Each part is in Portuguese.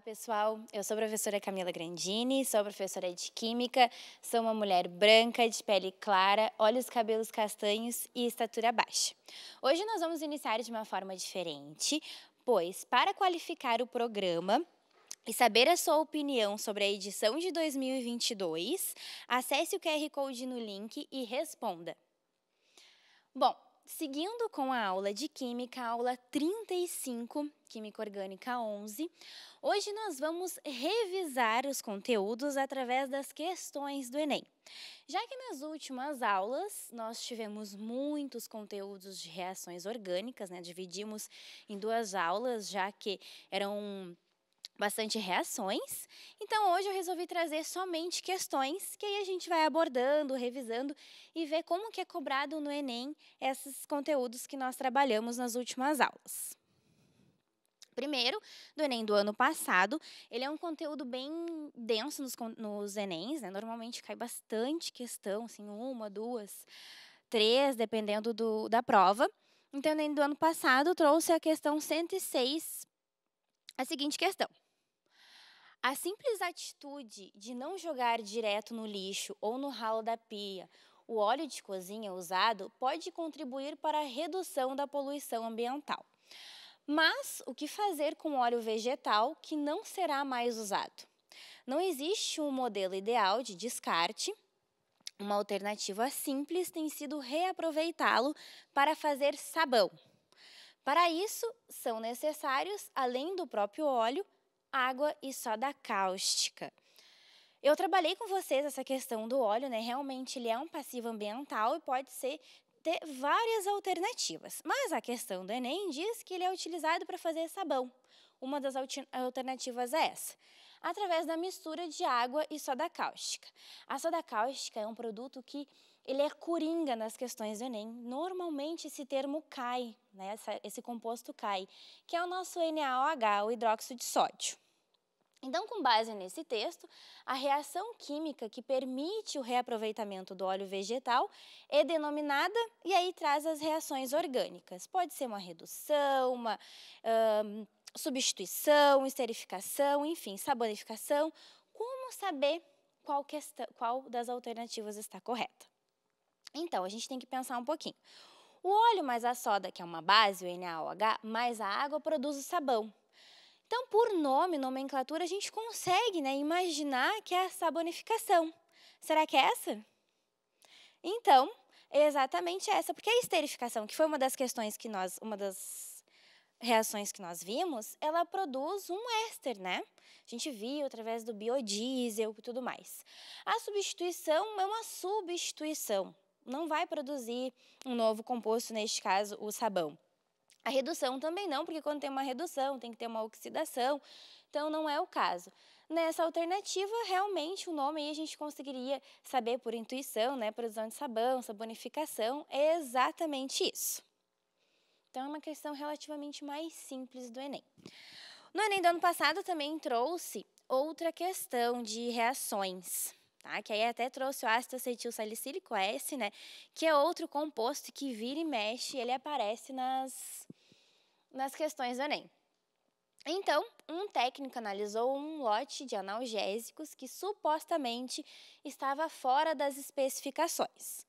Olá, pessoal. Eu sou a professora Camila Grandini, sou professora de Química, sou uma mulher branca, de pele clara, olhos cabelos castanhos e estatura baixa. Hoje nós vamos iniciar de uma forma diferente, pois para qualificar o programa e saber a sua opinião sobre a edição de 2022, acesse o QR Code no link e responda. Bom, Seguindo com a aula de Química, aula 35, Química Orgânica 11, hoje nós vamos revisar os conteúdos através das questões do Enem. Já que nas últimas aulas nós tivemos muitos conteúdos de reações orgânicas, né? dividimos em duas aulas, já que eram bastante reações. Então hoje eu resolvi trazer somente questões que aí a gente vai abordando, revisando e ver como que é cobrado no Enem esses conteúdos que nós trabalhamos nas últimas aulas. Primeiro, do Enem do ano passado, ele é um conteúdo bem denso nos, nos Enems, né? Normalmente cai bastante questão, assim, uma, duas, três, dependendo do, da prova. Então, o Enem do ano passado trouxe a questão 106, a seguinte questão. A simples atitude de não jogar direto no lixo ou no ralo da pia o óleo de cozinha usado pode contribuir para a redução da poluição ambiental. Mas o que fazer com óleo vegetal que não será mais usado? Não existe um modelo ideal de descarte. Uma alternativa simples tem sido reaproveitá-lo para fazer sabão. Para isso, são necessários, além do próprio óleo, água e soda cáustica. Eu trabalhei com vocês essa questão do óleo, né? Realmente ele é um passivo ambiental e pode ser ter várias alternativas. Mas a questão do Enem diz que ele é utilizado para fazer sabão. Uma das alternativas é essa, através da mistura de água e soda cáustica. A soda cáustica é um produto que ele é coringa nas questões do Enem. Normalmente esse termo cai, né? esse composto cai, que é o nosso NaOH, o hidróxido de sódio. Então, com base nesse texto, a reação química que permite o reaproveitamento do óleo vegetal é denominada e aí traz as reações orgânicas. Pode ser uma redução, uma substituição, esterificação, enfim, sabonificação. Como saber qual, questão, qual das alternativas está correta? Então, a gente tem que pensar um pouquinho. O óleo mais a soda, que é uma base, o NaOH, mais a água produz o sabão. Então, por nome, nomenclatura, a gente consegue né, imaginar que é a sabonificação. Será que é essa? Então, é exatamente essa, porque a esterificação, que foi uma das questões que nós, uma das reações que nós vimos, ela produz um éster, né? A gente viu através do biodiesel e tudo mais. A substituição é uma substituição, não vai produzir um novo composto, neste caso o sabão. A redução também não, porque quando tem uma redução tem que ter uma oxidação, então não é o caso. Nessa alternativa, realmente o nome aí a gente conseguiria saber por intuição, né? Produção de sabão, sabonificação, é exatamente isso. Então é uma questão relativamente mais simples do Enem. No Enem do ano passado também trouxe outra questão de reações. Tá? Que aí até trouxe o ácido acetil salicílico S, né? Que é outro composto que vira e mexe, ele aparece nas, nas questões do Enem. Então, um técnico analisou um lote de analgésicos que supostamente estava fora das especificações.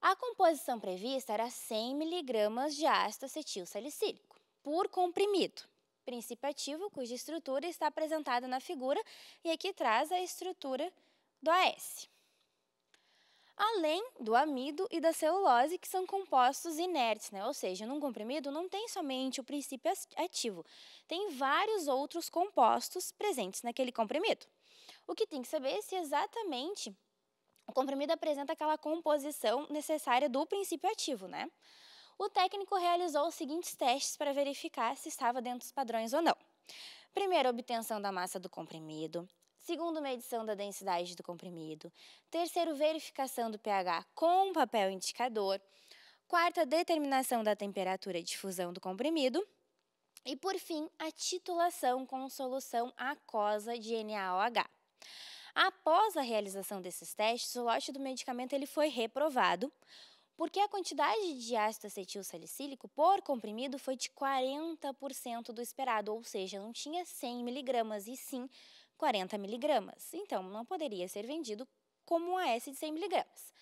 A composição prevista era 100 miligramas de ácido acetil salicílico por comprimido princípio ativo, cuja estrutura está apresentada na figura, e aqui traz a estrutura do AS. Além do amido e da celulose, que são compostos inertes, né? ou seja, num comprimido não tem somente o princípio ativo, tem vários outros compostos presentes naquele comprimido. O que tem que saber é se exatamente o comprimido apresenta aquela composição necessária do princípio ativo, né? O técnico realizou os seguintes testes para verificar se estava dentro dos padrões ou não. Primeiro, obtenção da massa do comprimido. Segundo, medição da densidade do comprimido. Terceiro, verificação do pH com papel indicador. Quarta, determinação da temperatura de fusão do comprimido. E por fim, a titulação com solução aquosa de NaOH. Após a realização desses testes, o lote do medicamento ele foi reprovado, porque a quantidade de ácido acetil salicílico por comprimido foi de 40% do esperado, ou seja, não tinha 100 miligramas, e sim 40 miligramas. Então, não poderia ser vendido como um AS de 100 miligramas.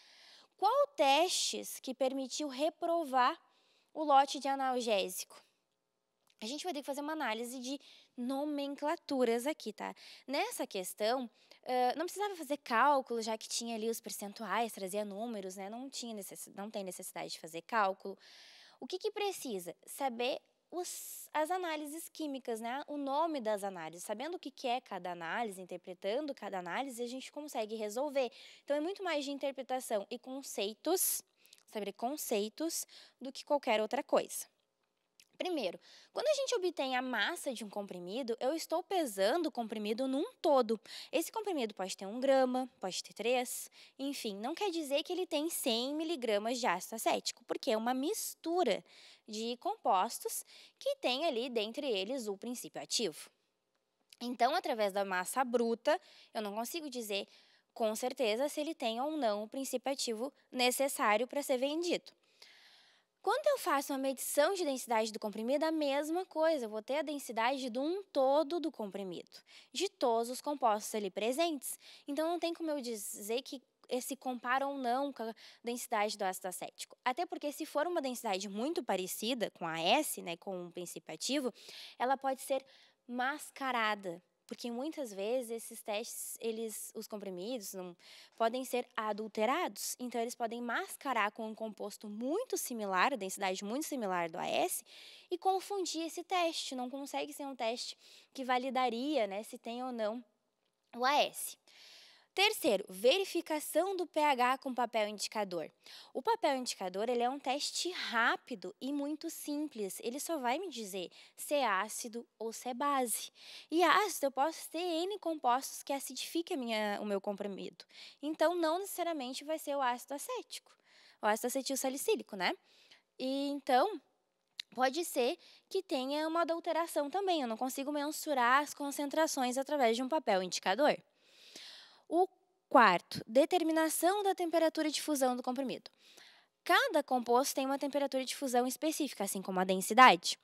Qual teste que permitiu reprovar o lote de analgésico? A gente vai ter que fazer uma análise de nomenclaturas aqui, tá? Nessa questão, não precisava fazer cálculo, já que tinha ali os percentuais, trazia números, né? Não, tinha necessidade, não tem necessidade de fazer cálculo. O que, que precisa? Saber os, as análises químicas, né? o nome das análises. Sabendo o que, é cada análise, interpretando cada análise, a gente consegue resolver. Então, é muito mais de interpretação e conceitos, saber conceitos, do que qualquer outra coisa. Primeiro, quando a gente obtém a massa de um comprimido, eu estou pesando o comprimido num todo. Esse comprimido pode ter 1 grama, pode ter 3, enfim, não quer dizer que ele tem 100 miligramas de ácido acético, porque é uma mistura de compostos que tem ali dentre eles o princípio ativo. Então, através da massa bruta, eu não consigo dizer com certeza se ele tem ou não o princípio ativo necessário para ser vendido. Quando eu faço uma medição de densidade do comprimido, a mesma coisa, eu vou ter a densidade de um todo do comprimido, de todos os compostos ali presentes. Então não tem como eu dizer que se compara ou não com a densidade do ácido acético. Até porque se for uma densidade muito parecida com a S, né, com o princípio ativo, ela pode ser mascarada porque muitas vezes esses testes, eles, os comprimidos, não, podem ser adulterados. Então, eles podem mascarar com um composto muito similar, densidade muito similar do AS, e confundir esse teste. Não consegue ser um teste que validaria né, se tem ou não o AS. Terceiro, verificação do pH com papel indicador. O papel indicador ele é um teste rápido e muito simples. Ele só vai me dizer se é ácido ou se é base. E ácido eu posso ter N compostos que acidifiquem minha, o meu comprimido. Então, não necessariamente vai ser o ácido acético, o ácido acetil salicílico, né? E então, pode ser que tenha uma adulteração também. Eu não consigo mensurar as concentrações através de um papel indicador. O quarto, determinação da temperatura de fusão do comprimido. Cada composto tem uma temperatura de fusão específica, assim como a densidade.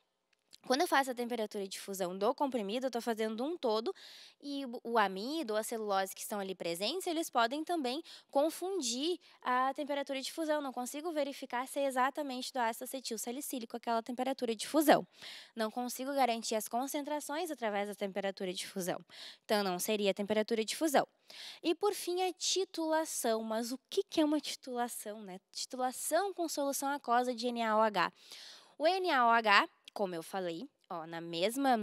Quando eu faço a temperatura de fusão do comprimido, eu estou fazendo um todo e o amido ou a celulose que estão ali presentes, eles podem também confundir a temperatura de fusão. Não consigo verificar se é exatamente do ácido acetil salicílico aquela temperatura de fusão. Não consigo garantir as concentrações através da temperatura de fusão. Então, não seria a temperatura de fusão. E por fim a titulação, mas o que é uma titulação? Né? Titulação com solução aquosa de NaOH. O NaOH como eu falei, ó, na mesma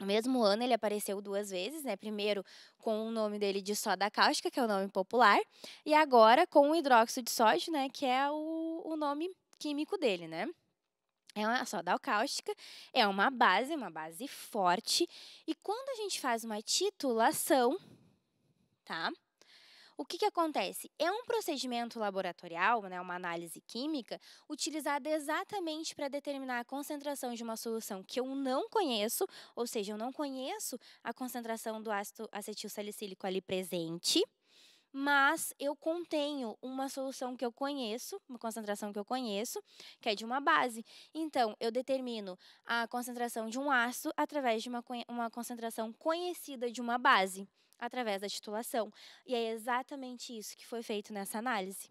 no mesmo ano ele apareceu duas vezes, né? Primeiro com o nome dele de soda cáustica, que é o nome popular, e agora com o hidróxido de sódio, né? Que é o, o nome químico dele, né? É uma soda cáustica, é uma base, uma base forte. E quando a gente faz uma titulação, tá? o que, que acontece? É um procedimento laboratorial, né, uma análise química, utilizada exatamente para determinar a concentração de uma solução que eu não conheço, ou seja, eu não conheço a concentração do ácido acetil salicílico ali presente, mas eu contenho uma solução que eu conheço, uma concentração que eu conheço, que é de uma base. Então, eu determino a concentração de um ácido através de uma, uma concentração conhecida de uma base através da titulação. E é exatamente isso que foi feito nessa análise.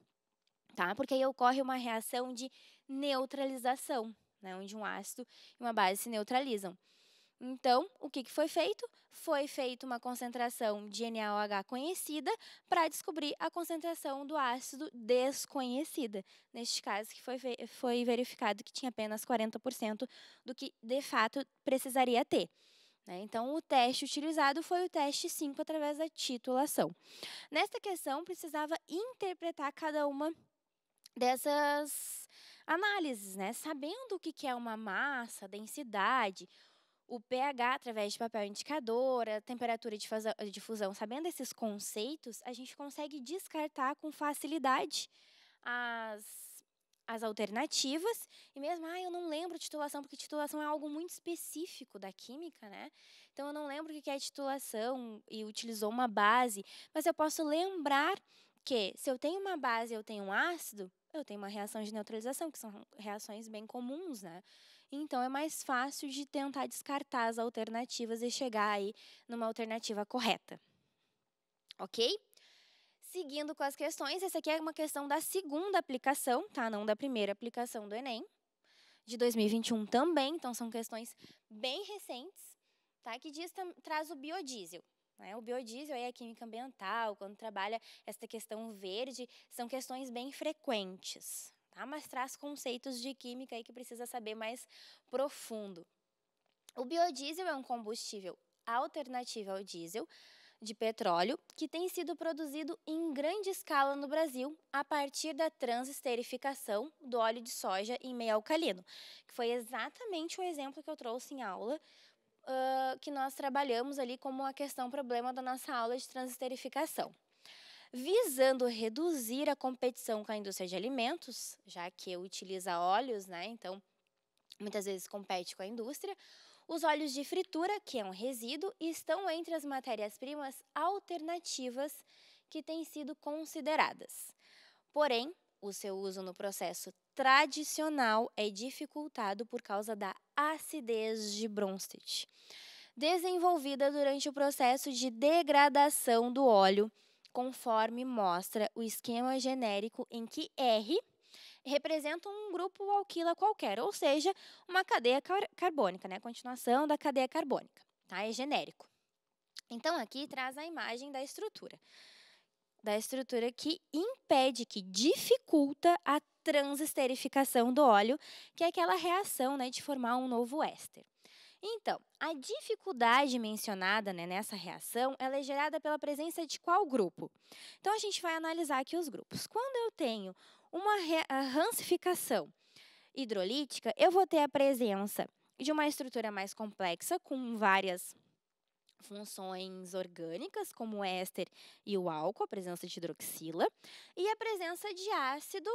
Tá? Porque aí ocorre uma reação de neutralização, né? onde um ácido e uma base se neutralizam. Então, o que, foi feito? Foi feita uma concentração de NaOH conhecida para descobrir a concentração do ácido desconhecida. Neste caso, que foi, foi verificado que tinha apenas 40% do que de fato precisaria ter. Né? Então, o teste utilizado foi o teste 5 através da titulação. Nesta questão, precisava interpretar cada uma dessas análises, né? sabendo o que é uma massa, densidade, o pH através de papel indicador, a temperatura de difusão, sabendo esses conceitos, a gente consegue descartar com facilidade as as alternativas, e mesmo, ah, eu não lembro titulação, porque titulação é algo muito específico da química, né? Então eu não lembro o que é titulação e utilizou uma base, mas eu posso lembrar que se eu tenho uma base e eu tenho um ácido, eu tenho uma reação de neutralização, que são reações bem comuns, né? Então é mais fácil de tentar descartar as alternativas e chegar aí numa alternativa correta. OK? Seguindo com as questões, essa aqui é uma questão da segunda aplicação, tá? Não da primeira aplicação do Enem, de 2021 também, então são questões bem recentes, tá? Que diz, traz o biodiesel. Né? O biodiesel é a química ambiental, quando trabalha essa questão verde, são questões bem frequentes, tá? Mas traz conceitos de química aí que precisa saber mais profundo. O biodiesel é um combustível alternativo ao diesel, de petróleo que tem sido produzido em grande escala no Brasil a partir da transesterificação do óleo de soja em meio alcalino, que foi exatamente o exemplo que eu trouxe em aula, uh, que nós trabalhamos ali como a questão problema da nossa aula de transesterificação. Visando reduzir a competição com a indústria de alimentos, já que utiliza óleos, né? Então, muitas vezes compete com a indústria, os óleos de fritura, que é um resíduo, estão entre as matérias-primas alternativas que têm sido consideradas. Porém, o seu uso no processo tradicional é dificultado por causa da acidez de Bronsted, desenvolvida durante o processo de degradação do óleo, conforme mostra o esquema genérico em que R representa um grupo alquila qualquer, ou seja, uma cadeia car carbônica, né? a continuação da cadeia carbônica. Tá? É genérico. Então, aqui traz a imagem da estrutura. Da estrutura que impede, que dificulta a transesterificação do óleo, que é aquela reação né, de formar um novo éster. Então, a dificuldade mencionada né, nessa reação ela é gerada pela presença de qual grupo? Então, a gente vai analisar aqui os grupos. Quando eu tenho uma rancificação hidrolítica, eu vou ter a presença de uma estrutura mais complexa, com várias funções orgânicas, como o éster e o álcool, a presença de hidroxila, e a presença de ácido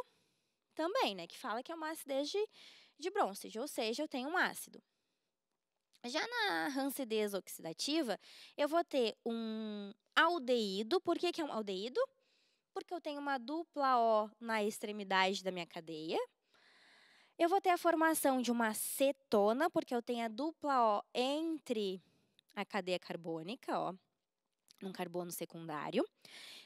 também, né, que fala que é uma acidez de, de Bronsted, ou seja, eu tenho um ácido. Já na rancidez oxidativa, eu vou ter um aldeído. Por que, que é um aldeído? Porque eu tenho uma dupla O na extremidade da minha cadeia. Eu vou ter a formação de uma cetona, porque eu tenho a dupla O entre a cadeia carbônica, ó, num carbono secundário.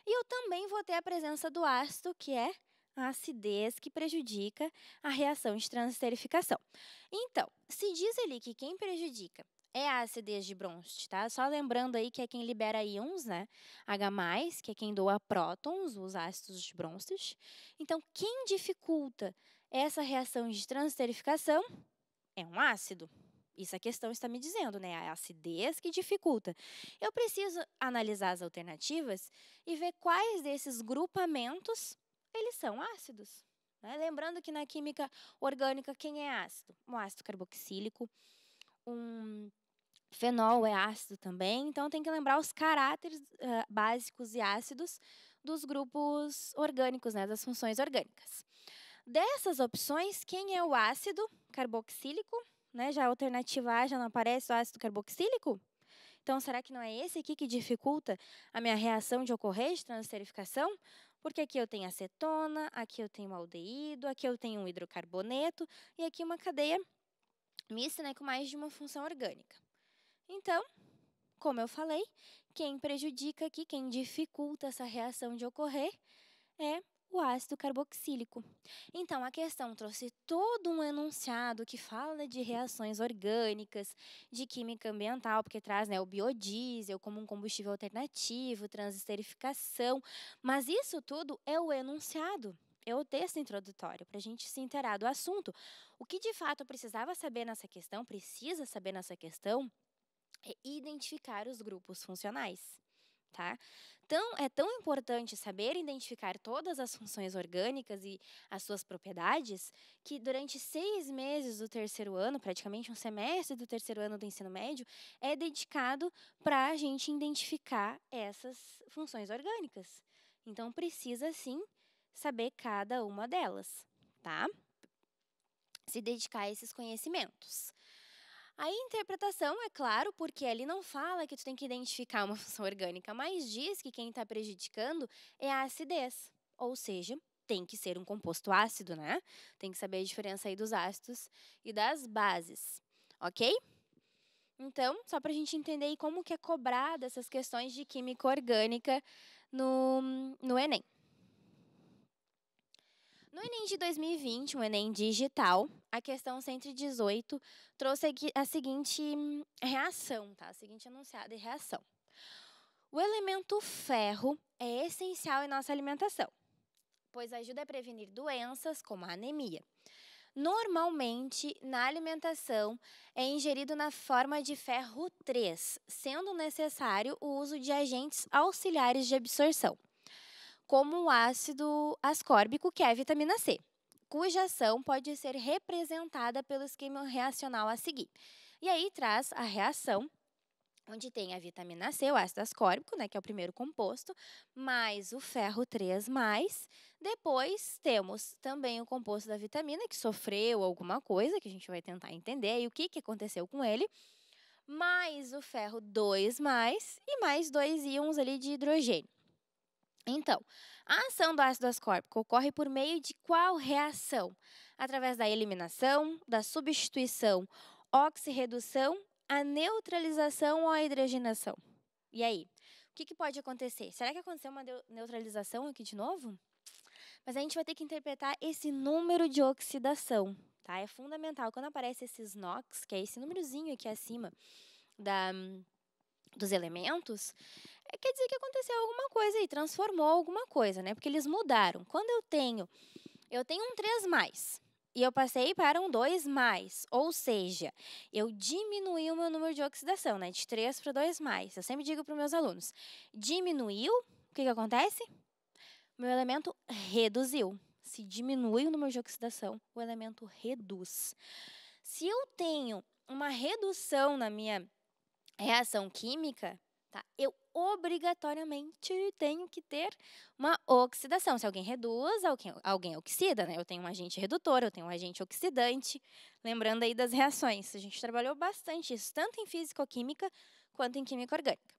E eu também vou ter a presença do ácido, que é a acidez que prejudica a reação de transesterificação. Então, se diz ali que quem prejudica é a acidez de Bronsted, tá? Só lembrando aí que é quem libera íons, né? H+, que é quem doa prótons, os ácidos de Bronsted. Então, quem dificulta essa reação de transesterificação é um ácido. Isso a questão está me dizendo, né? É a acidez que dificulta. Eu preciso analisar as alternativas e ver quais desses grupamentos eles são ácidos. Né? Lembrando que na química orgânica, quem é ácido? Um ácido carboxílico, um fenol é ácido também, então tem que lembrar os caráteres uh, básicos e ácidos dos grupos orgânicos, né, das funções orgânicas. Dessas opções, quem é o ácido carboxílico? Né, já a alternativa A já não aparece o ácido carboxílico? Então, será que não é esse aqui que dificulta a minha reação de ocorrer de transesterificação? Porque aqui eu tenho acetona, aqui eu tenho aldeído, aqui eu tenho um hidrocarboneto e aqui uma cadeia mista né, com mais de uma função orgânica. Então, como eu falei, quem prejudica aqui, quem dificulta essa reação de ocorrer é o ácido carboxílico. Então, a questão trouxe todo um enunciado que fala de reações orgânicas, de química ambiental, porque traz né, o biodiesel como um combustível alternativo, transesterificação, mas isso tudo é o enunciado. É o texto introdutório, para a gente se inteirar do assunto. O que de fato precisava saber nessa questão, precisa saber nessa questão, é identificar os grupos funcionais. Tá? Então, é tão importante saber identificar todas as funções orgânicas e as suas propriedades que, durante seis meses do terceiro ano, praticamente um semestre do terceiro ano do ensino médio, é dedicado para a gente identificar essas funções orgânicas. Então, precisa sim saber cada uma delas, tá? Se dedicar a esses conhecimentos. A interpretação, é claro, porque ele não fala que tu tem que identificar uma função orgânica, mas diz que quem está prejudicando é a acidez, ou seja, tem que ser um composto ácido, né? Tem que saber a diferença aí dos ácidos e das bases, ok? Então, só para a gente entender aí como que é cobrada essas questões de química orgânica no, no Enem. No Enem de 2020, um Enem digital, a questão 118 trouxe a seguinte reação, tá? A seguinte anunciada e reação. O elemento ferro é essencial em nossa alimentação, pois ajuda a prevenir doenças como a anemia. Normalmente, na alimentação, é ingerido na forma de ferro 3, sendo necessário o uso de agentes auxiliares de absorção como o ácido ascórbico, que é a vitamina C, cuja ação pode ser representada pelo esquema reacional a seguir. E aí traz a reação onde tem a vitamina C, o ácido ascórbico, né, que é o primeiro composto, mais o ferro 3+. Depois temos também o composto da vitamina que sofreu alguma coisa, que a gente vai tentar entender e o que, que aconteceu com ele, mais o ferro 2+, e mais dois íons ali de hidrogênio. Então, a ação do ácido ascórbico ocorre por meio de qual reação? Através da eliminação, da substituição, oxirredução, a neutralização ou a hidrogenação. E aí, o que, que pode acontecer? Será que aconteceu uma neutralização aqui de novo? Mas a gente vai ter que interpretar esse número de oxidação, tá? É fundamental. Quando aparece esses NOx, que é esse númerozinho aqui acima da dos elementos, eh, quer dizer que aconteceu alguma coisa e transformou alguma coisa, né? Porque eles mudaram. Quando eu tenho, eu tenho um 3 mais e eu passei para um 2 mais, ou seja, eu diminuí o meu número de oxidação, né? De 3 para 2 mais. Eu sempre digo para os meus alunos, diminuiu, o que, que acontece? O meu elemento reduziu. Se diminui o número de oxidação, o elemento reduz. Se eu tenho uma redução na minha reação química, tá? eu obrigatoriamente tenho que ter uma oxidação. Se alguém reduz, alguém, alguém oxida, né? Eu tenho um agente redutor, eu tenho um agente oxidante. Lembrando aí das reações. A gente trabalhou bastante isso, tanto em físico-química quanto em química orgânica.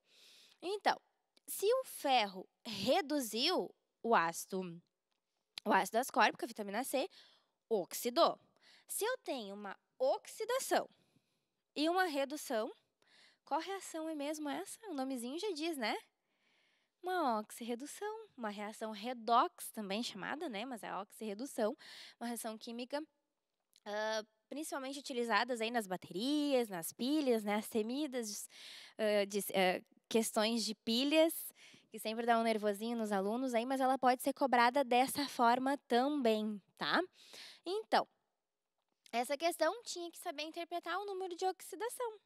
Então, se o ferro reduziu o ácido, o ácido ascórbico, a vitamina C, oxidou. Se eu tenho uma oxidação e uma redução, qual reação é mesmo essa? O nomezinho já diz, né? Uma oxirredução, uma reação redox também chamada, né? Mas é a oxirredução, uma reação química uh, principalmente utilizadas aí nas baterias, nas pilhas, né? As temidas uh, de, uh, questões de pilhas que sempre dá um nervosinho nos alunos aí, mas ela pode ser cobrada dessa forma também, tá? Então, essa questão tinha que saber interpretar o número de oxidação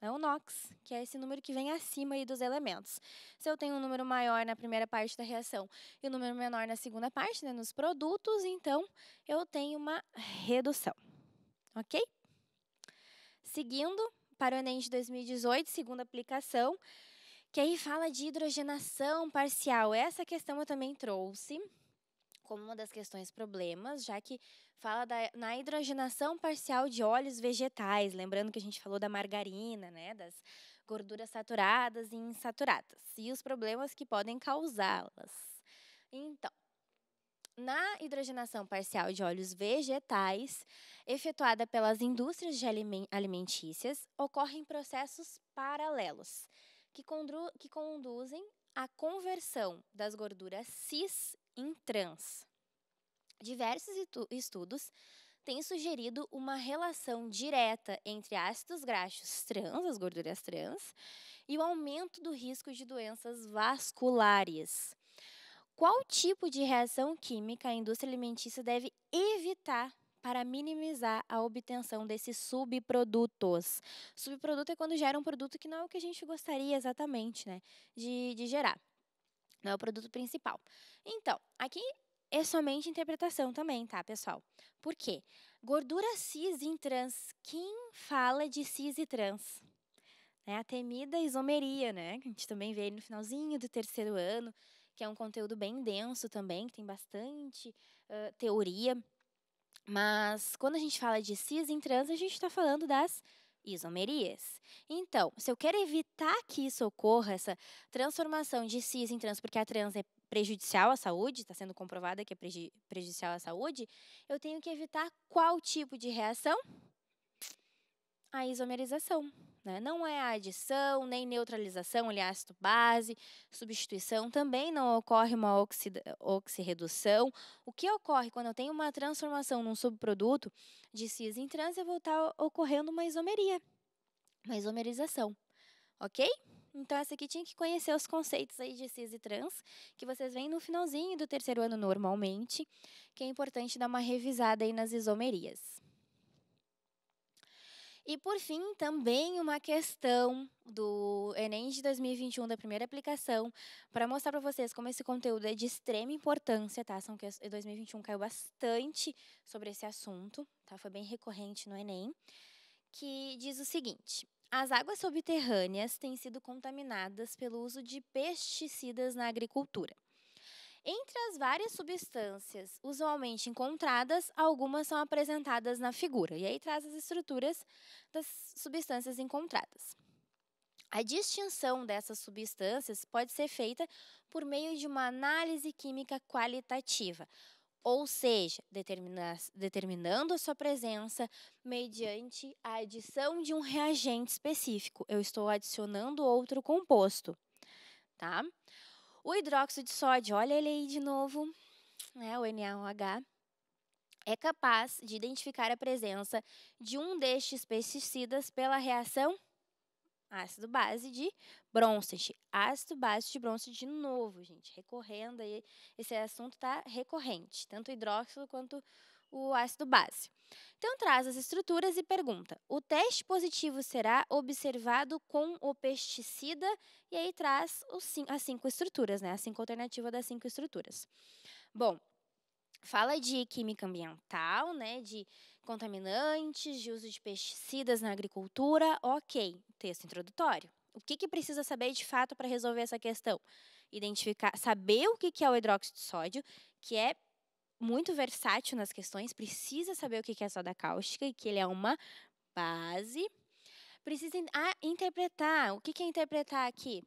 é o NOx, que é esse número que vem acima aí dos elementos. Se eu tenho um número maior na primeira parte da reação e um número menor na segunda parte, né, nos produtos, então eu tenho uma redução. Ok? Seguindo para o Enem de 2018, segunda aplicação, que aí fala de hidrogenação parcial. Essa questão eu também trouxe como uma das questões problemas, já que fala da, na hidrogenação parcial de óleos vegetais, lembrando que a gente falou da margarina, né, das gorduras saturadas e insaturadas, e os problemas que podem causá-las. Então, na hidrogenação parcial de óleos vegetais, efetuada pelas indústrias de alimentícias, ocorrem processos paralelos que, condu que conduzem à conversão das gorduras cis em trans. Diversos estudos têm sugerido uma relação direta entre ácidos graxos trans, as gorduras trans, e o aumento do risco de doenças vasculares. Qual tipo de reação química a indústria alimentícia deve evitar para minimizar a obtenção desses subprodutos. Subproduto é quando gera um produto que não é o que a gente gostaria exatamente, né, de, de gerar. Não é o produto principal. Então, aqui é somente interpretação também, tá, pessoal? Por quê? Gordura cis em trans. Quem fala de cis e trans? É A temida isomeria, né? Que a gente também vê no finalzinho do terceiro ano, que é um conteúdo bem denso também, que tem bastante uh, teoria. Mas quando a gente fala de cis em trans, a gente está falando das isomerias. Então, se eu quero evitar que isso ocorra, essa transformação de cis em trans, porque a trans é prejudicial à saúde, está sendo comprovada que é preju prejudicial à saúde, eu tenho que evitar qual tipo de reação? A isomerização. Né? Não é a adição, nem neutralização, ele é ácido base, substituição, também não ocorre uma oxirredução. O que ocorre quando eu tenho uma transformação num subproduto de cis em trans é voltar tá ocorrendo uma isomeria, uma isomerização, ok? Então, essa aqui tinha que conhecer os conceitos aí de cis e trans, que vocês veem no finalzinho do terceiro ano normalmente, que é importante dar uma revisada aí nas isomerias. E por fim, também uma questão do Enem de 2021 da primeira aplicação para mostrar para vocês como esse conteúdo é de extrema importância, tá? São que 2021 caiu bastante sobre esse assunto, tá? Foi bem recorrente no Enem, que diz o seguinte: as águas subterrâneas têm sido contaminadas pelo uso de pesticidas na agricultura. Entre as várias substâncias usualmente encontradas, algumas são apresentadas na figura, e aí traz as estruturas das substâncias encontradas. A distinção dessas substâncias pode ser feita por meio de uma análise química qualitativa, ou seja, determinando a sua presença mediante a adição de um reagente específico. Eu estou adicionando outro composto, tá? O hidróxido de sódio, olha ele aí de novo, né, o NaOH, é capaz de identificar a presença de um destes pesticidas pela reação ácido-base de Bronsted. Ácido-base de Bronsted de novo, gente, recorrendo aí, esse assunto está recorrente, tanto hidróxido quanto o ácido base. Então, traz as estruturas e pergunta: o teste positivo será observado com o pesticida? E aí traz cinco, as cinco estruturas, né? A cinco alternativa das cinco estruturas. Bom, fala de química ambiental, né? De contaminantes, de uso de pesticidas na agricultura. Ok, texto introdutório. O que, que precisa saber de fato para resolver essa questão? Identificar, saber o que, que é o hidróxido de sódio, que é muito versátil nas questões, precisa saber o que é soda cáustica e que ele é uma base. Precisa ah, interpretar. O que é interpretar aqui?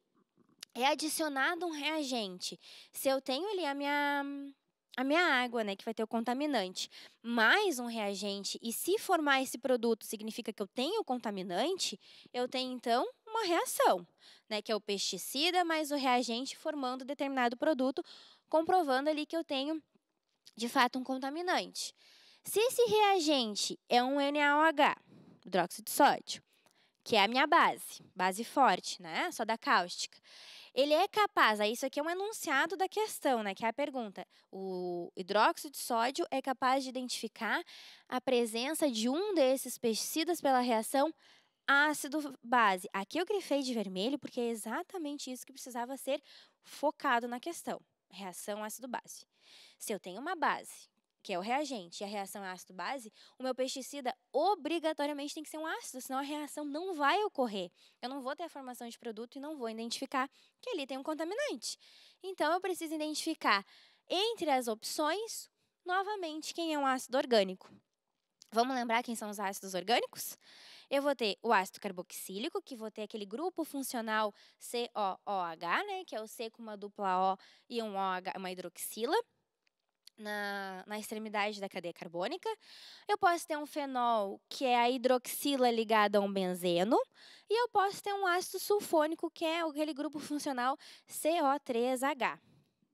É adicionado um reagente. Se eu tenho ali a minha a minha água, né, que vai ter o contaminante, mais um reagente, e se formar esse produto significa que eu tenho o contaminante, eu tenho então uma reação, né, que é o pesticida mais o reagente formando determinado produto, comprovando ali que eu tenho de fato um contaminante. Se esse reagente é um NaOH, hidróxido de sódio, que é a minha base, base forte, né? Só da cáustica. Ele é capaz, isso aqui é um enunciado da questão, né? Que é a pergunta. O hidróxido de sódio é capaz de identificar a presença de um desses pesticidas pela reação ácido-base. Aqui eu grifei de vermelho porque é exatamente isso que precisava ser focado na questão reação ácido-base. Se eu tenho uma base, que é o reagente, e a reação é ácido-base, o meu pesticida obrigatoriamente tem que ser um ácido, senão a reação não vai ocorrer. Eu não vou ter a formação de produto e não vou identificar que ali tem um contaminante. Então eu preciso identificar entre as opções, novamente, quem é um ácido orgânico. Vamos lembrar quem são os ácidos orgânicos? eu vou ter o ácido carboxílico, que vou ter aquele grupo funcional COOH, né, que é o C com uma dupla O e um OH, uma hidroxila. Na, na, extremidade da cadeia carbônica. Eu posso ter um fenol, que é a hidroxila ligada a um benzeno. E eu posso ter um ácido sulfônico, que é aquele grupo funcional CO3H.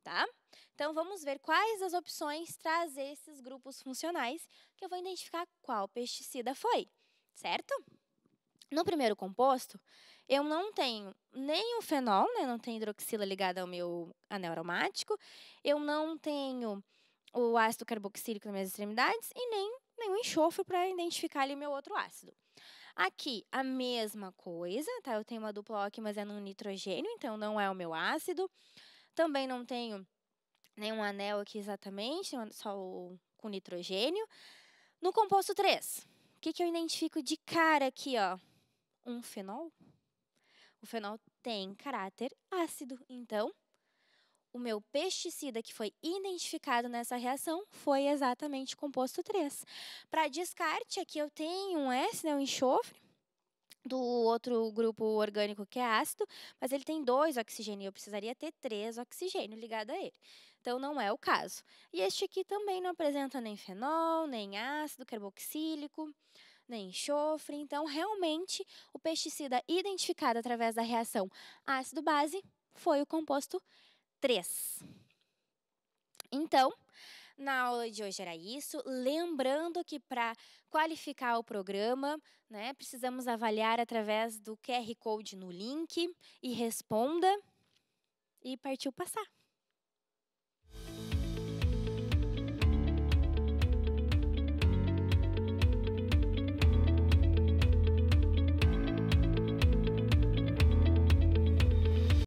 Tá? Então, vamos ver quais as opções trazem esses grupos funcionais, que eu vou identificar qual pesticida foi certo? No primeiro composto, eu não tenho nem o fenol, né? Não tenho hidroxila ligada ao meu anel aromático. Eu não tenho o ácido carboxílico nas minhas extremidades e nem nenhum enxofre para identificar ali meu outro ácido. Aqui, a mesma coisa, tá? Eu tenho uma dupla OC, mas é no nitrogênio, então não é o meu ácido. Também não tenho nenhum anel aqui exatamente, só o, com nitrogênio. No composto 3, o que, que eu identifico de cara aqui, ó? Um fenol. O fenol tem caráter ácido, então o meu pesticida que foi identificado nessa reação foi exatamente composto 3. Para descarte, aqui eu tenho um S, né, um enxofre, do outro grupo orgânico que é ácido, mas ele tem dois oxigênio, eu precisaria ter três oxigênio ligado a ele então não é o caso. E este aqui também não apresenta nem fenol, nem ácido carboxílico, nem enxofre. Então, realmente, o pesticida identificado através da reação ácido-base foi o composto 3. Então, na aula de hoje era isso. Lembrando que para qualificar o programa, né, precisamos avaliar através do QR Code no link e responda e partiu passar.